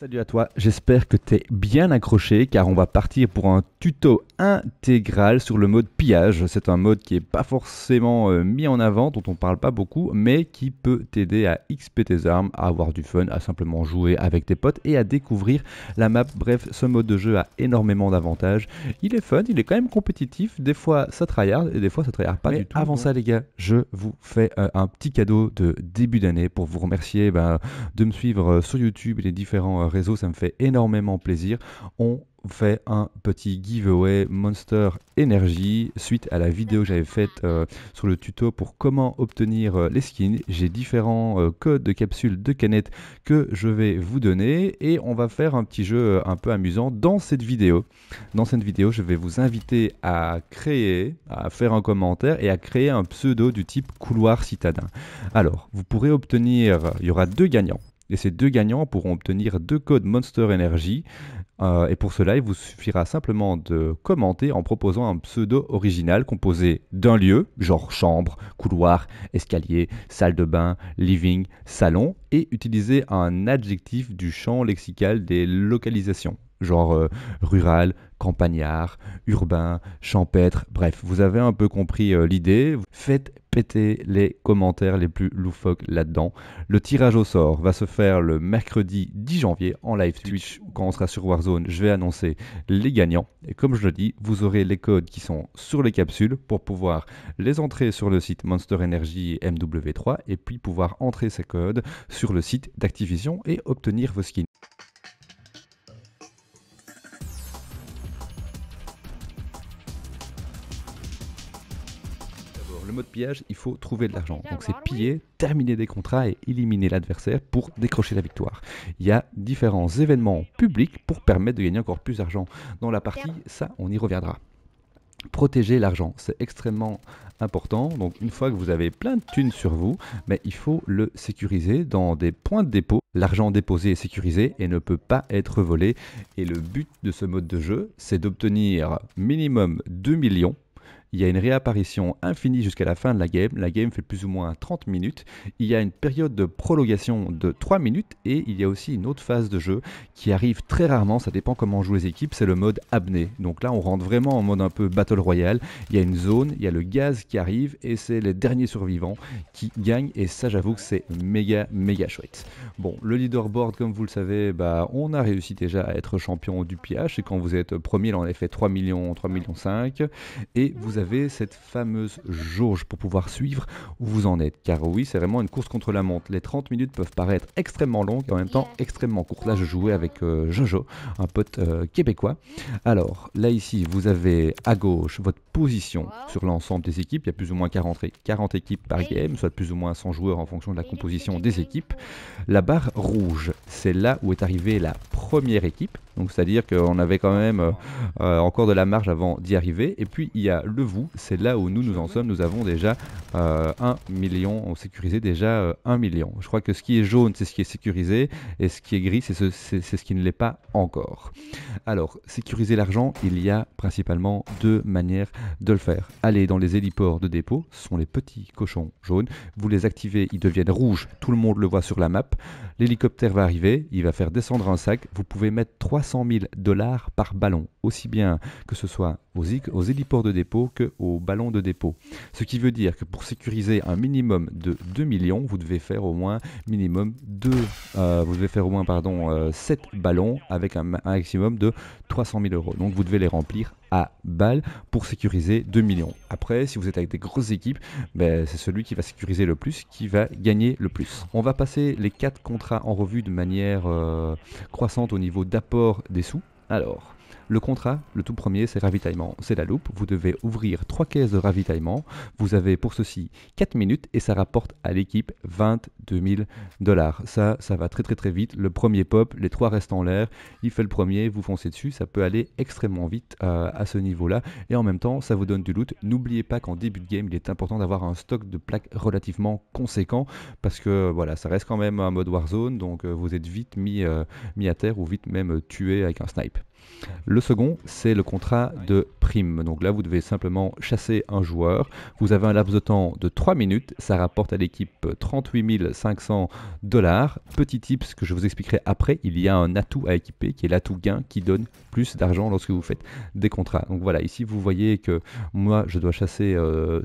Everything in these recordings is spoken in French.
Salut à toi, j'espère que t'es bien accroché car on va partir pour un tuto intégral sur le mode pillage. C'est un mode qui n'est pas forcément euh, mis en avant, dont on parle pas beaucoup, mais qui peut t'aider à XP tes armes, à avoir du fun, à simplement jouer avec tes potes et à découvrir la map. Bref, ce mode de jeu a énormément d'avantages. Il est fun, il est quand même compétitif. Des fois, ça tryhard et des fois, ça tryhard pas du tout. Avant ça, les gars, je vous fais euh, un petit cadeau de début d'année pour vous remercier ben, de me suivre euh, sur YouTube et les différents réseaux. Ça me fait énormément plaisir. On fait un petit giveaway Monster Energy suite à la vidéo que j'avais faite euh, sur le tuto pour comment obtenir euh, les skins. J'ai différents euh, codes de capsules de canettes que je vais vous donner et on va faire un petit jeu un peu amusant dans cette vidéo. Dans cette vidéo, je vais vous inviter à créer, à faire un commentaire et à créer un pseudo du type couloir citadin. Alors, vous pourrez obtenir, il y aura deux gagnants et ces deux gagnants pourront obtenir deux codes Monster Energy euh, et pour cela, il vous suffira simplement de commenter en proposant un pseudo original composé d'un lieu, genre chambre, couloir, escalier, salle de bain, living, salon, et utiliser un adjectif du champ lexical des localisations genre euh, rural, campagnard, urbain, champêtre, bref, vous avez un peu compris euh, l'idée. Faites péter les commentaires les plus loufoques là-dedans. Le tirage au sort va se faire le mercredi 10 janvier en live Twitch. Quand on sera sur Warzone, je vais annoncer les gagnants. Et comme je le dis, vous aurez les codes qui sont sur les capsules pour pouvoir les entrer sur le site Monster Energy MW3 et puis pouvoir entrer ces codes sur le site d'Activision et obtenir vos skins. le mode pillage, il faut trouver de l'argent. Donc c'est piller, terminer des contrats et éliminer l'adversaire pour décrocher la victoire. Il y a différents événements publics pour permettre de gagner encore plus d'argent. Dans la partie, ça, on y reviendra protéger l'argent. C'est extrêmement important. Donc une fois que vous avez plein de thunes sur vous, mais ben, il faut le sécuriser dans des points de dépôt. L'argent déposé est sécurisé et ne peut pas être volé. Et le but de ce mode de jeu, c'est d'obtenir minimum 2 millions il y a une réapparition infinie jusqu'à la fin de la game. La game fait plus ou moins 30 minutes. Il y a une période de prolongation de 3 minutes et il y a aussi une autre phase de jeu qui arrive très rarement. Ça dépend comment jouent les équipes. C'est le mode abné. Donc là, on rentre vraiment en mode un peu battle royale. Il y a une zone, il y a le gaz qui arrive et c'est les derniers survivants qui gagnent. Et ça, j'avoue que c'est méga, méga chouette. Bon, le leaderboard, comme vous le savez, bah, on a réussi déjà à être champion du pH. Et quand vous êtes premier, là, on a fait 3 millions, 3 millions 5. Et vous avez cette fameuse jauge pour pouvoir suivre où vous en êtes. Car oui, c'est vraiment une course contre la montre. Les 30 minutes peuvent paraître extrêmement longues et en même temps extrêmement courtes. Là, je jouais avec euh, Jojo, un pote euh, québécois. Alors, là ici, vous avez à gauche votre position sur l'ensemble des équipes. Il y a plus ou moins 40, 40 équipes par game, soit plus ou moins 100 joueurs en fonction de la composition des équipes. La barre rouge, c'est là où est arrivée la première équipe. Donc, c'est-à-dire qu'on avait quand même euh, encore de la marge avant d'y arriver. Et puis, il y a le vous. C'est là où nous, nous en sommes. Nous avons déjà euh, un 1 million, on sécurisé déjà euh, un 1 million. Je crois que ce qui est jaune, c'est ce qui est sécurisé, et ce qui est gris, c'est ce, qui ne l'est pas encore. Alors, sécuriser l'argent, il y a principalement deux manières de le faire. Allez dans les héliports de dépôt, ce sont les petits cochons jaunes. Vous les activez, ils deviennent rouges, tout le monde le voit sur la map. L'hélicoptère va arriver, il va faire descendre un sac. Vous pouvez mettre 300 000 dollars par ballon, aussi bien que ce soit aux, aux héliports de dépôt que aux ballons de dépôt. Ce qui veut dire que pour sécuriser un minimum de 2 millions, vous devez faire au moins minimum 2, euh, vous devez faire au moins pardon, 7 euh, ballons avec un maximum de 300 000 euros. Donc vous devez les remplir à balle pour sécuriser 2 millions. Après, si vous êtes avec des grosses équipes, ben, c'est celui qui va sécuriser le plus qui va gagner le plus. On va passer les quatre contrats en revue de manière euh, croissante au niveau d'apport des sous. Alors, le contrat, le tout premier, c'est ravitaillement. C'est la loupe. Vous devez ouvrir trois caisses de ravitaillement. Vous avez pour ceci 4 minutes et ça rapporte à l'équipe 22 000 dollars. Ça, ça va très très très vite. Le premier pop, les trois restent en l'air. Il fait le premier, vous foncez dessus. Ça peut aller extrêmement vite euh, à ce niveau-là. Et en même temps, ça vous donne du loot. N'oubliez pas qu'en début de game, il est important d'avoir un stock de plaques relativement conséquent parce que voilà, ça reste quand même un mode Warzone. Donc euh, vous êtes vite mis, euh, mis à terre ou vite même tué avec un snipe. Le second, c'est le contrat de prime. Donc là, vous devez simplement chasser un joueur. Vous avez un laps de temps de 3 minutes. Ça rapporte à l'équipe 38 500 dollars. Petit tips que je vous expliquerai après, il y a un atout à équiper qui est l'atout gain qui donne plus d'argent lorsque vous faites des contrats. Donc voilà, ici vous voyez que moi je dois chasser euh,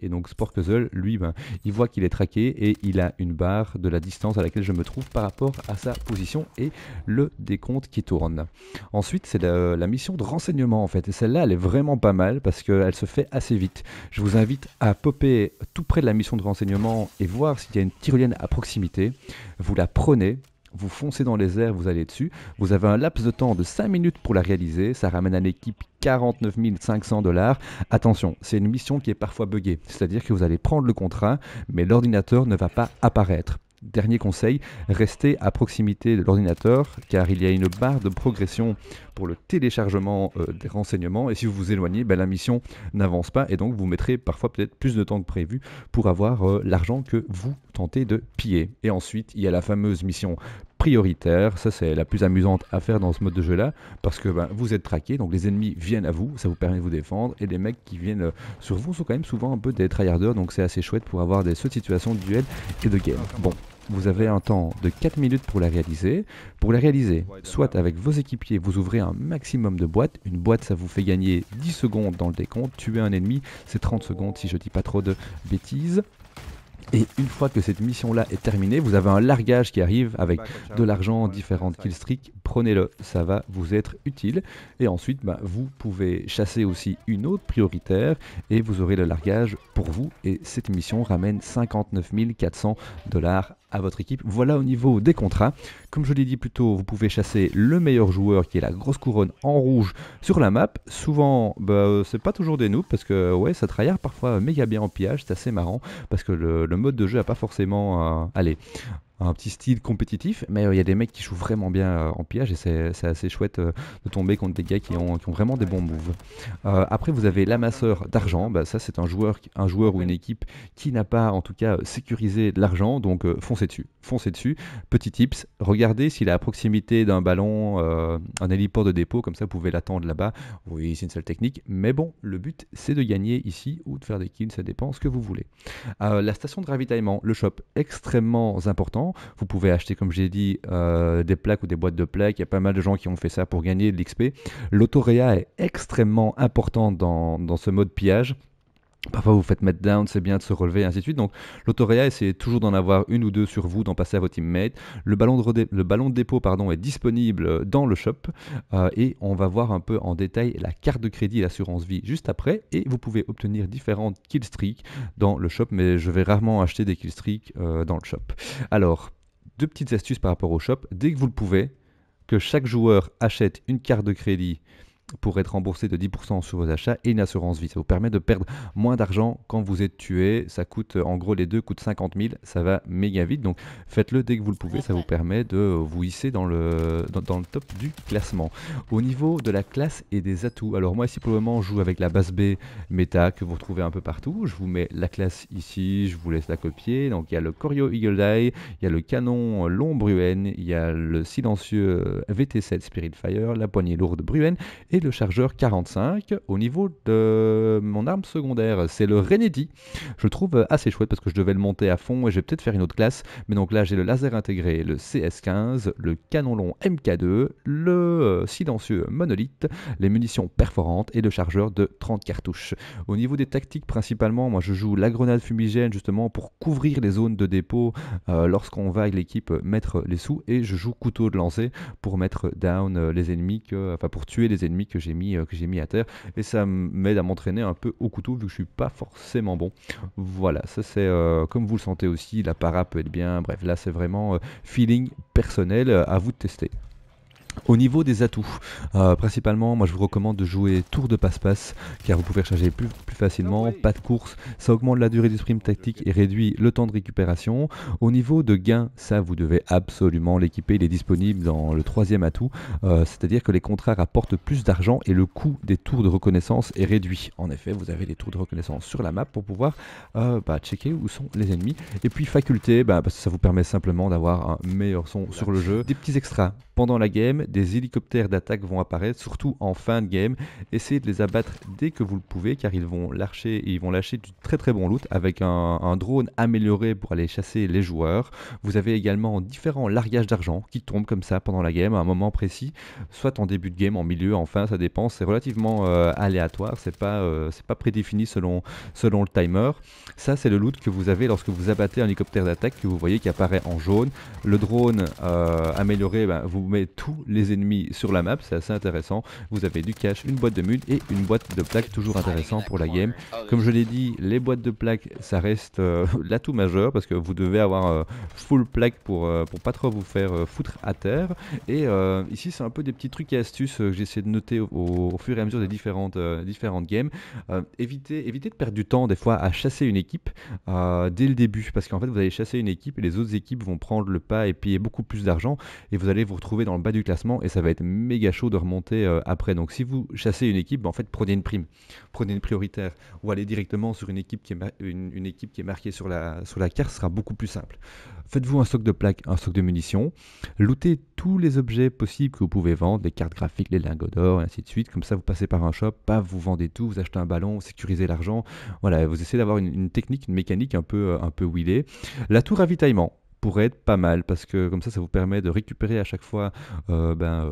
et donc Sportcuzzle, lui, ben, il voit qu'il est traqué et il a une barre de la distance à laquelle je me trouve par rapport à sa position et le décompte qui tourne. Ensuite, c'est la, mission de renseignement en fait. Et celle-là, elle est vraiment pas mal parce qu'elle se fait assez vite. Je vous invite à popper tout près de la mission de renseignement et voir s'il y a une tyrolienne à proximité. Vous la prenez. Vous foncez dans les airs, vous allez dessus. Vous avez un laps de temps de 5 minutes pour la réaliser. Ça ramène à l'équipe 49 500 dollars. Attention, c'est une mission qui est parfois buggée. C'est-à-dire que vous allez prendre le contrat, mais l'ordinateur ne va pas apparaître. Dernier conseil, restez à proximité de l'ordinateur car il y a une barre de progression pour le téléchargement euh, des renseignements et si vous vous éloignez, ben, la mission n'avance pas et donc vous mettrez parfois peut-être plus de temps que prévu pour avoir euh, l'argent que vous tentez de piller. Et ensuite, il y a la fameuse mission prioritaire, ça c'est la plus amusante à faire dans ce mode de jeu là parce que ben, vous êtes traqué donc les ennemis viennent à vous, ça vous permet de vous défendre et les mecs qui viennent euh, sur vous sont quand même souvent un peu des tryharders donc c'est assez chouette pour avoir des situations de duel et de game. Bon, vous avez un temps de 4 minutes pour la réaliser. Pour la réaliser, soit avec vos équipiers, vous ouvrez un maximum de boîtes. Une boîte, ça vous fait gagner 10 secondes dans le décompte. Tuer un ennemi, c'est 30 secondes si je dis pas trop de bêtises. Et une fois que cette mission-là est terminée, vous avez un largage qui arrive avec de l'argent, différentes killstreaks. Prenez-le, ça va vous être utile. Et ensuite, bah, vous pouvez chasser aussi une autre prioritaire et vous aurez le largage pour vous. Et cette mission ramène 59 400 dollars à votre équipe. Voilà au niveau des contrats. Comme je l'ai dit plus tôt, vous pouvez chasser le meilleur joueur qui est la grosse couronne en rouge sur la map. Souvent, bah, euh, c'est pas toujours des noobs parce que ouais, ça tryhard parfois méga bien en pillage, c'est assez marrant parce que le, mode de jeu a pas forcément, allé euh, allez, un petit style compétitif, mais euh, il y a des mecs qui jouent vraiment bien euh, en piège et c'est assez chouette euh, de tomber contre des gars qui ont, ont vraiment des bons moves. après, vous avez l'amasseur d'argent, bah, ça c'est un joueur, un joueur ou une équipe qui n'a pas en tout cas sécurisé de l'argent, donc foncez dessus. Foncez dessus. Petit tips, regardez s'il est à proximité d'un ballon, un héliport de dépôt, comme ça vous pouvez l'attendre là-bas. Oui, c'est une seule technique, mais bon, le but c'est de gagner ici ou de faire des kills, ça dépend ce que vous voulez. la station de ravitaillement, le shop, extrêmement important. Vous pouvez acheter, comme j'ai dit, euh, des plaques ou des boîtes de plaques. Il y a pas mal de gens qui ont fait ça pour gagner de l'XP. L'autoréa est extrêmement important dans, dans ce mode pillage. Parfois, vous faites mettre down, c'est bien de se relever, et ainsi de suite. Donc, l'autoréa, c'est toujours d'en avoir une ou deux sur vous, d'en passer à vos teammates. Le ballon de, le ballon de dépôt pardon, est disponible euh, dans le shop. Euh, et on va voir un peu en détail la carte de crédit et l'assurance vie juste après. Et vous pouvez obtenir différentes kill killstreaks dans le shop, mais je vais rarement acheter des killstreaks streaks euh, dans le shop. Alors, deux petites astuces par rapport au shop. Dès que vous le pouvez, que chaque joueur achète une carte de crédit pour être remboursé de 10% sur vos achats et une assurance vie. Ça vous permet de perdre moins d'argent quand vous êtes tué. Ça coûte, euh, en gros, les deux coûtent 50 000. Ça va méga vite. Donc faites-le dès que vous le pouvez. Ça vous permet de vous hisser dans le, dans, le top du classement. Au niveau de la classe et des atouts. Alors moi ici pour le moment, je joue avec la base B méta que vous retrouvez un peu partout. Je vous mets la classe ici. Je vous laisse la copier. Donc il y a le Corio Eagle Eye. Il y a le canon long Bruen. Il y a le silencieux VT7 Spirit Fire. La poignée lourde Bruen. Et le chargeur 45. Au niveau de mon arme secondaire, c'est le Renedi. Je trouve assez chouette parce que je devais le monter à fond et je vais peut-être faire une autre classe. Mais donc là, j'ai le laser intégré, le CS15, le canon long MK2, le euh, silencieux monolithe, les munitions perforantes et le chargeur de 30 cartouches. Au niveau des tactiques, principalement, moi je joue la grenade fumigène justement pour couvrir les zones de dépôt euh, lorsqu'on va avec l'équipe mettre les sous et je joue couteau de lancer pour mettre down euh, les ennemis, que, enfin pour tuer les ennemis que j'ai mis, euh, que j'ai mis à terre. Et ça m'aide à m'entraîner un peu au couteau vu que je suis pas forcément bon. Voilà, ça c'est euh, comme vous le sentez aussi, la para peut être eh bien. Bref, là c'est vraiment euh, feeling personnel, à vous de tester. Au niveau des atouts, euh, principalement, moi je vous recommande de jouer tour de passe-passe, car vous pouvez recharger plus, plus, facilement, ah pas de course, ça augmente la durée du sprint tactique et réduit le temps de récupération. Au niveau de gain, ça vous devez absolument l'équiper, il est disponible dans le troisième atout, euh, c'est-à-dire que les contrats rapportent plus d'argent et le coût des tours de reconnaissance est réduit. En effet, vous avez des tours de reconnaissance sur la map pour pouvoir euh, bah, checker où sont les ennemis. Et puis faculté, bah, parce que ça vous permet simplement d'avoir un meilleur son sur le jeu. Des petits extras pendant la game, des hélicoptères d'attaque vont apparaître, surtout en fin de game. Essayez de les abattre dès que vous le pouvez car ils vont lâcher, ils vont lâcher du très très bon loot avec un, drone amélioré pour aller chasser les joueurs. Vous avez également différents largages d'argent qui tombent comme ça pendant la game à un moment précis, soit en début de game, en milieu, en fin, ça dépend. C'est relativement euh, aléatoire, c'est pas, euh, pas prédéfini selon, selon le timer. Ça c'est le loot que vous avez lorsque vous abattez un hélicoptère d'attaque que vous voyez qui apparaît en jaune. Le drone euh, amélioré ben, vous met tout les ennemis sur la map, c'est assez intéressant. Vous avez du cash, une boîte de mud et une boîte de plaques, toujours intéressant pour la game. Comme je l'ai dit, les boîtes de plaques, ça reste euh, l'atout majeur parce que vous devez avoir euh, full plaque pour, euh, pour pas trop vous faire foutre à terre. Et ici, c'est un peu des petits trucs et astuces que j'essaie de noter au, fur et à mesure des différentes, différentes games. évitez, évitez de perdre du temps des fois à chasser une équipe dès le début parce qu'en fait, vous allez chasser une équipe et les autres équipes vont prendre le pas et payer beaucoup plus d'argent et vous allez vous retrouver dans le bas du classement et ça va être méga chaud de remonter euh, après. Donc si vous chassez une équipe, bah, en fait prenez une prime, prenez une prioritaire ou allez directement sur une équipe qui est, une, équipe qui est marquée sur la, sur la carte, sera beaucoup plus simple. Faites-vous un stock de plaques, un stock de munitions, lootez tous les objets possibles que vous pouvez vendre, les cartes graphiques, les lingots d'or ainsi de suite. Comme ça vous passez par un shop, pas vous vendez tout, vous achetez un ballon, vous sécurisez l'argent. Voilà, vous essayez d'avoir une, technique, une mécanique un peu, euh, un peu wheelée. La tour ravitaillement pourrait être pas mal parce que comme ça, ça vous permet de récupérer à chaque fois euh, ben,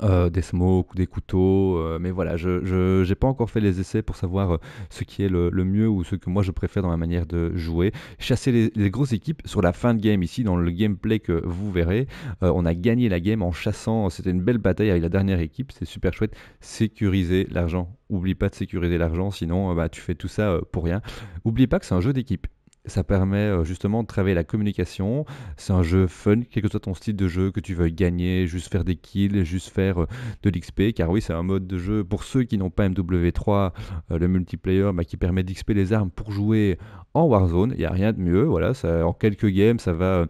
euh, euh, des smokes ou des couteaux. mais voilà, je n'ai pas encore fait les essais pour savoir ce qui est le, mieux ou ce que moi je préfère dans ma manière de jouer. Chasser les, grosses équipes sur la fin de game, ici dans le gameplay que vous verrez, on a gagné la game en chassant. C'était une belle bataille avec la dernière équipe, c'est super chouette. Sécuriser l'argent. Oublie pas de sécuriser l'argent, sinon bah, tu fais tout ça pour rien. Oublie pas que c'est un jeu d'équipe ça permet euh, justement de travailler la communication. C'est un jeu fun, quel que soit ton style de jeu, que tu veuilles gagner, juste faire des kills, juste faire euh, de l'XP. Car oui, c'est un mode de jeu pour ceux qui n'ont pas MW3, euh, le multiplayer, bah, qui permet d'XP les armes pour jouer en Warzone. Il n'y a rien de mieux. Voilà, ça, en quelques games, ça va,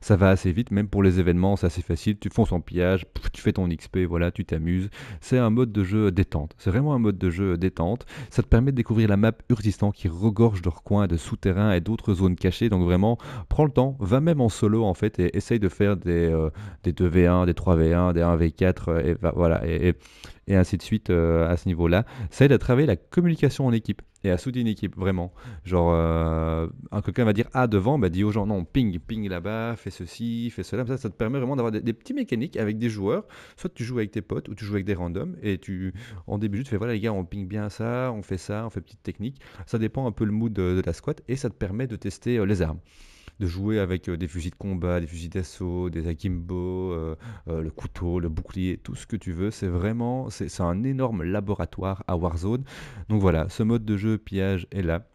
ça va assez vite. Même pour les événements, c'est assez facile. Tu fonces en pillage, tu fais ton XP, voilà, tu t'amuses. C'est un mode de jeu détente. C'est vraiment un mode de jeu détente. Ça te permet de découvrir la map Urzistan qui regorge de recoins, de souterrains et d'autres zone zones Donc vraiment, prends le temps, va même en solo en fait et essaye de faire des, euh, des 2v1, des 3v1, des 1v4 euh, et, voilà, et, ainsi de suite euh, à ce niveau-là. Ça aide à travailler la communication en équipe et à soutenir une équipe, vraiment. Genre, euh, un quelqu'un va dire A devant, bah, dis aux gens non, ping, ping là-bas, fais ceci, fais cela. Ça, te permet vraiment d'avoir des, petits mécaniques avec des joueurs. Soit tu joues avec tes potes ou tu joues avec des randoms et tu, en début, tu fais voilà les gars, on ping bien ça, on fait ça, on fait petite technique. Ça dépend un peu le mood de, la squat et ça te permet de tester euh, les armes de jouer avec euh, des fusils de combat, des fusils d'assaut, des akimbo, euh, euh, le couteau, le bouclier, tout ce que tu veux. C'est vraiment, c'est un énorme laboratoire à Warzone. Donc voilà, ce mode de jeu pillage est là.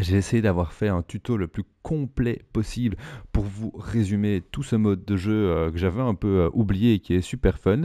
J'ai essayé d'avoir fait un tuto le plus complet possible pour vous résumer tout ce mode de jeu euh, que j'avais un peu euh, oublié et qui est super fun.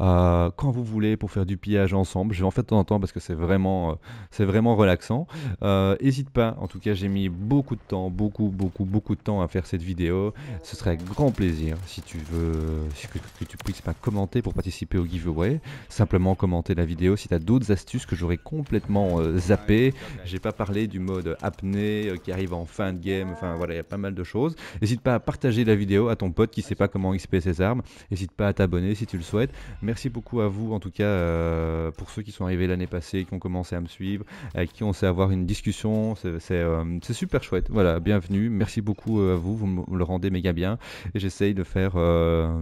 Euh, quand vous voulez pour faire du pillage ensemble, je vais en faire de temps en temps parce que c'est vraiment, c'est vraiment relaxant. N'hésite pas, en tout cas j'ai mis beaucoup de temps, beaucoup, beaucoup, beaucoup de temps à faire cette vidéo. Ce serait grand plaisir si tu veux si que, que, tu puisses pas bah, commenter pour participer au giveaway. Simplement commenter la vidéo si tu as d'autres astuces que j'aurais complètement zappé. J'ai pas parlé du mode apnée qui arrive en fin de game. Enfin, voilà, il y a pas mal de choses. N'hésite pas à partager la vidéo à ton pote qui sait pas comment XP ses armes. N'hésite pas à t'abonner si tu le souhaites. Merci beaucoup à vous en tout cas euh, pour ceux qui sont arrivés l'année passée, qui ont commencé à me suivre, avec qui on sait avoir une discussion. C'est euh, super chouette. Voilà, bienvenue. Merci beaucoup euh, à vous. Vous me le rendez méga bien. Et j'essaye de faire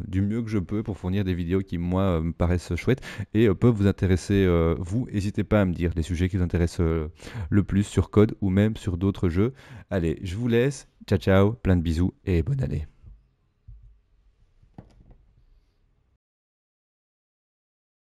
du mieux que je peux pour fournir des vidéos qui moi me paraissent chouettes et peuvent vous intéresser. vous, n'hésitez pas à me dire les sujets qui vous intéressent le plus sur Code ou même sur d'autres jeux. Allez, je vous laisse Ciao, ciao, plein de bisous et bonne année.